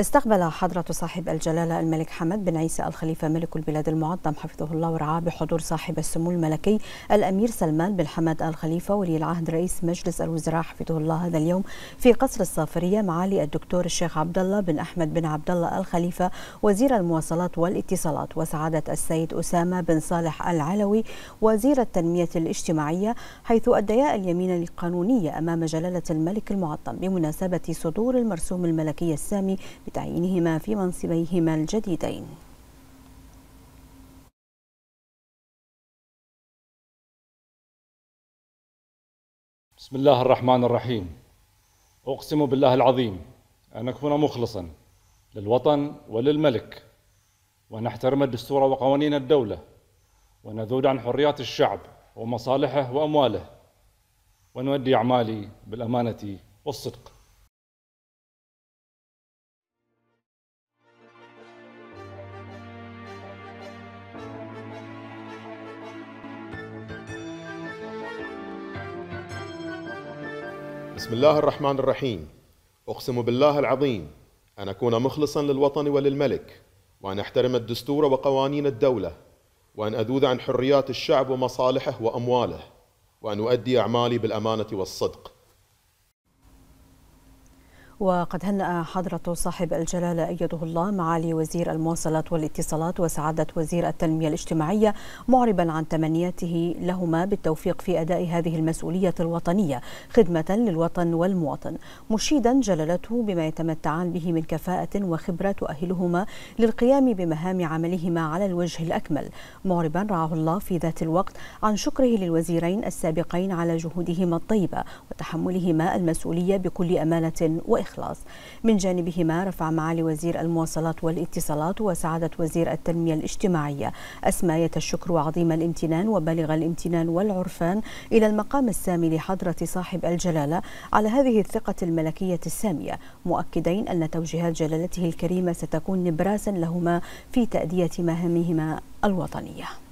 استقبل حضرة صاحب الجلالة الملك حمد بن عيسى الخليفة ملك البلاد المعظم حفظه الله ورعاه بحضور صاحب السمو الملكي الأمير سلمان بن حمد الخليفة ولي العهد رئيس مجلس الوزراء حفظه الله هذا اليوم في قصر الصافرية معالي الدكتور الشيخ عبد الله بن أحمد بن عبد الله الخليفة وزير المواصلات والاتصالات وسعادة السيد أسامة بن صالح العلوي وزير التنمية الاجتماعية حيث أديا اليمين القانونية أمام جلالة الملك المعظم بمناسبة صدور المرسوم الملكي السامي بتعيينهما في منصبيهما الجديدين بسم الله الرحمن الرحيم أقسم بالله العظيم أن أكون مخلصا للوطن وللملك وأن أحترم الدستور وقوانين الدولة ونذود عن حريات الشعب ومصالحه وأمواله ونؤدي أعمالي بالأمانة والصدق بسم الله الرحمن الرحيم أقسم بالله العظيم أن أكون مخلصا للوطن وللملك وأن أحترم الدستور وقوانين الدولة وأن أذود عن حريات الشعب ومصالحه وأمواله وأن أؤدي أعمالي بالأمانة والصدق وقد هنأ حضرة صاحب الجلالة أيده الله معالي وزير المواصلات والاتصالات وسعادة وزير التنمية الاجتماعية معربا عن تمنياته لهما بالتوفيق في أداء هذه المسؤولية الوطنية خدمة للوطن والمواطن مشيدا جلالته بما يتمتعان به من كفاءة وخبرة تؤهلهما للقيام بمهام عملهما على الوجه الأكمل معربا رعاه الله في ذات الوقت عن شكره للوزيرين السابقين على جهودهما الطيبة وتحملهما المسؤولية بكل أمانة وإخلاص الإخلاص من جانبهما رفع معالي وزير المواصلات والاتصالات وسعادة وزير التنمية الاجتماعية أسماية الشكر وعظيم الامتنان وبالغ الامتنان والعرفان إلى المقام السامي لحضرة صاحب الجلالة على هذه الثقة الملكية السامية مؤكدين أن توجيهات جلالته الكريمة ستكون نبراسا لهما في تأدية مهامهما الوطنية